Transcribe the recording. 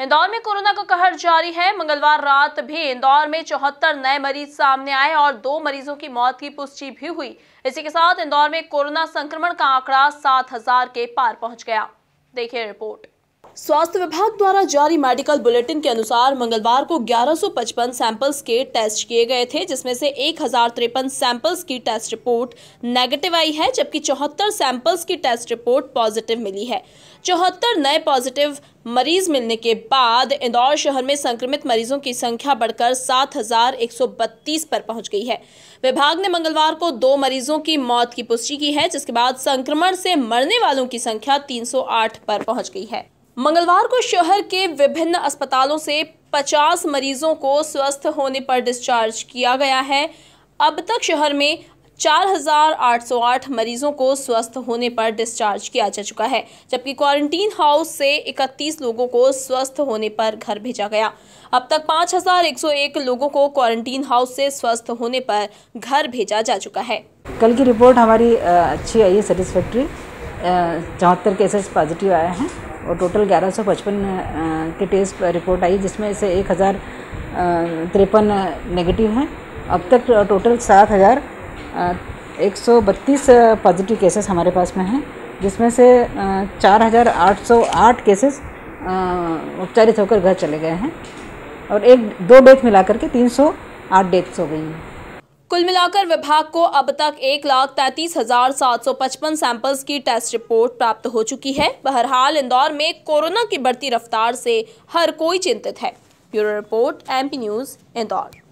इंदौर में कोरोना का कहर जारी है मंगलवार रात भी इंदौर में चौहत्तर नए मरीज सामने आए और दो मरीजों की मौत की पुष्टि भी हुई इसी के साथ इंदौर में कोरोना संक्रमण का आंकड़ा सात हजार के पार पहुंच गया देखिए रिपोर्ट स्वास्थ्य विभाग द्वारा जारी मेडिकल बुलेटिन के अनुसार मंगलवार को 1155 सैंपल्स के टेस्ट किए गए थे जिसमें से एक सैंपल्स की टेस्ट रिपोर्ट नेगेटिव आई है जबकि चौहत्तर सैंपल्स की टेस्ट रिपोर्ट पॉजिटिव मिली है चौहत्तर नए पॉजिटिव मरीज मिलने के बाद इंदौर शहर में संक्रमित मरीजों की संख्या बढ़कर 7,132 पर पहुंच गई है विभाग ने मंगलवार को दो मरीजों की मौत की पुष्टि की है जिसके बाद संक्रमण से मरने वालों की संख्या 308 पर पहुंच गई है मंगलवार को शहर के विभिन्न अस्पतालों से 50 मरीजों को स्वस्थ होने पर डिस्चार्ज किया गया है अब तक शहर में 4,808 मरीजों को स्वस्थ होने पर डिस्चार्ज किया जा चुका है जबकि क्वारंटीन हाउस से 31 लोगों को स्वस्थ होने पर घर भेजा गया अब तक 5,101 लोगों को क्वारंटीन हाउस से स्वस्थ होने पर घर भेजा जा चुका है कल की रिपोर्ट हमारी अच्छी आई है सेटिस्फैक्ट्री चौहत्तर केसेस पॉजिटिव आए हैं और टोटल ग्यारह सौ पचपन की टेस्ट रिपोर्ट आई जिसमें से एक हज़ार तिरपन नेगेटिव हैं अब तक टोटल सात हज़ार एक सौ बत्तीस पॉजिटिव केसेस हमारे पास में हैं जिसमें से चार हज़ार आठ सौ आठ केसेस उपचारित होकर घर चले गए हैं और एक दो डेथ मिला करके तीन सौ आठ डेथ्स हो गई हैं कुल मिलाकर विभाग को अब तक एक लाख तैतीस हजार सात सौ पचपन सैंपल्स की टेस्ट रिपोर्ट प्राप्त हो चुकी है बहरहाल इंदौर में कोरोना की बढ़ती रफ्तार से हर कोई चिंतित है bureau report MP news Indore